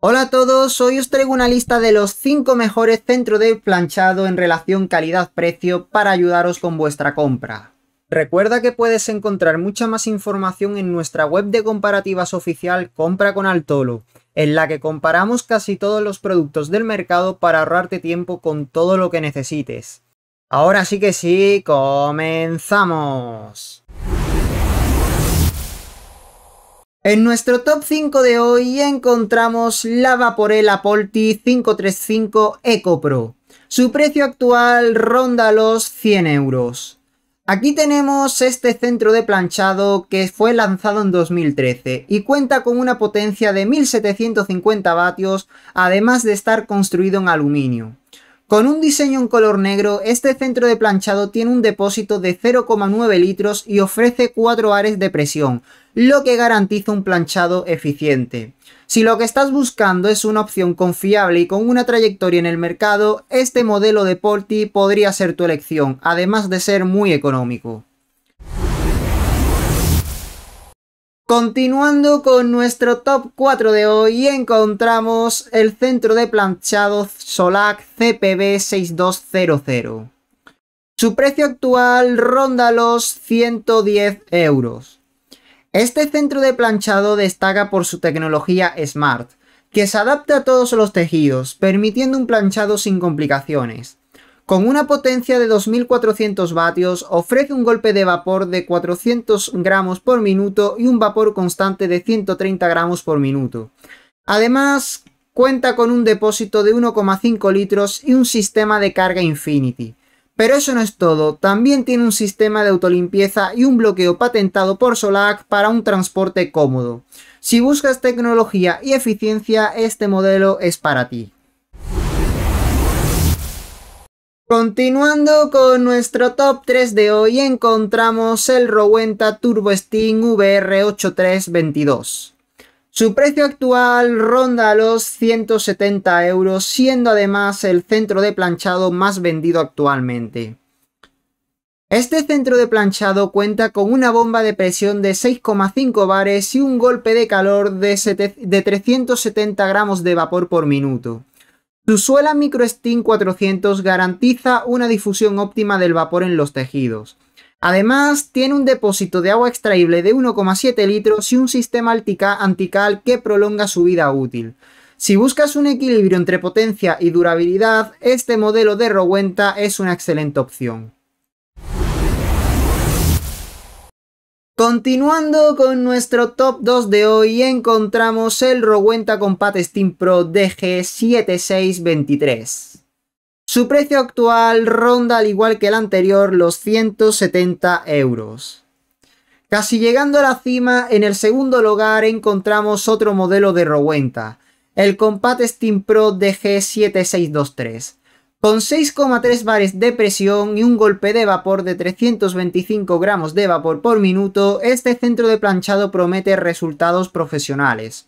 Hola a todos, hoy os traigo una lista de los 5 mejores centros de planchado en relación calidad-precio para ayudaros con vuestra compra. Recuerda que puedes encontrar mucha más información en nuestra web de comparativas oficial Compra con Altolo, en la que comparamos casi todos los productos del mercado para ahorrarte tiempo con todo lo que necesites. Ahora sí que sí, comenzamos. En nuestro top 5 de hoy encontramos la Vaporella Polti 535 Eco Pro. Su precio actual ronda los 100 euros. Aquí tenemos este centro de planchado que fue lanzado en 2013 y cuenta con una potencia de 1750 vatios además de estar construido en aluminio. Con un diseño en color negro, este centro de planchado tiene un depósito de 0,9 litros y ofrece 4 ares de presión, lo que garantiza un planchado eficiente. Si lo que estás buscando es una opción confiable y con una trayectoria en el mercado, este modelo de Porti podría ser tu elección, además de ser muy económico. Continuando con nuestro top 4 de hoy, encontramos el centro de planchado Solac CPB 6200. Su precio actual ronda los 110 euros. Este centro de planchado destaca por su tecnología Smart, que se adapta a todos los tejidos, permitiendo un planchado sin complicaciones. Con una potencia de 2400 vatios, ofrece un golpe de vapor de 400 gramos por minuto y un vapor constante de 130 gramos por minuto. Además, cuenta con un depósito de 1,5 litros y un sistema de carga Infinity. Pero eso no es todo, también tiene un sistema de autolimpieza y un bloqueo patentado por Solac para un transporte cómodo. Si buscas tecnología y eficiencia, este modelo es para ti. Continuando con nuestro top 3 de hoy, encontramos el Rowenta Turbo Steam VR8322. Su precio actual ronda los 170 euros, siendo además el centro de planchado más vendido actualmente. Este centro de planchado cuenta con una bomba de presión de 6,5 bares y un golpe de calor de, de 370 gramos de vapor por minuto. Su suela MicroSteam 400 garantiza una difusión óptima del vapor en los tejidos. Además, tiene un depósito de agua extraíble de 1,7 litros y un sistema antical que prolonga su vida útil. Si buscas un equilibrio entre potencia y durabilidad, este modelo de Rowenta es una excelente opción. Continuando con nuestro top 2 de hoy, encontramos el Rowenta Compat Steam Pro DG7623. Su precio actual ronda, al igual que el anterior, los 170 euros. Casi llegando a la cima, en el segundo lugar encontramos otro modelo de Rowenta, el Compat Steam Pro DG7623 con 6,3 bares de presión y un golpe de vapor de 325 gramos de vapor por minuto, este centro de planchado promete resultados profesionales.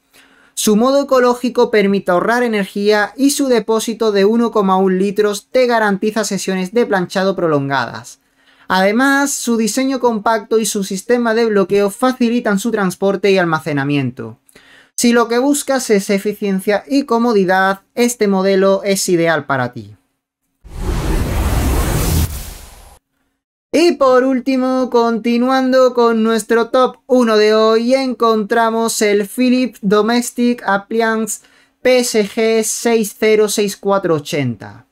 Su modo ecológico permite ahorrar energía y su depósito de 1,1 litros te garantiza sesiones de planchado prolongadas. Además, su diseño compacto y su sistema de bloqueo facilitan su transporte y almacenamiento. Si lo que buscas es eficiencia y comodidad, este modelo es ideal para ti. Y por último, continuando con nuestro top 1 de hoy, encontramos el Philips Domestic Appliance PSG 606480.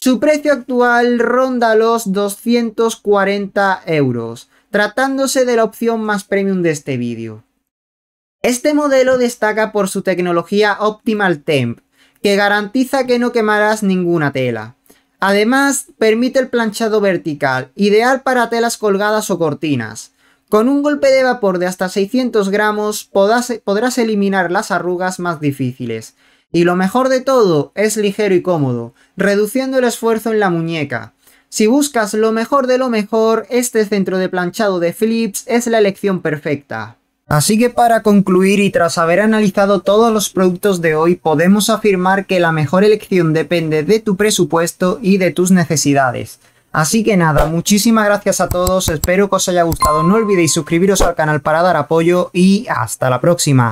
Su precio actual ronda los 240 euros, tratándose de la opción más premium de este vídeo. Este modelo destaca por su tecnología Optimal Temp, que garantiza que no quemarás ninguna tela. Además, permite el planchado vertical, ideal para telas colgadas o cortinas. Con un golpe de vapor de hasta 600 gramos podrás, eliminar las arrugas más difíciles. Y lo mejor de todo, es ligero y cómodo, reduciendo el esfuerzo en la muñeca. Si buscas lo mejor de lo mejor, este centro de planchado de Philips es la elección perfecta. Así que para concluir y tras haber analizado todos los productos de hoy, podemos afirmar que la mejor elección depende de tu presupuesto y de tus necesidades. Así que nada, muchísimas gracias a todos, espero que os haya gustado, no olvidéis suscribiros al canal para dar apoyo y hasta la próxima.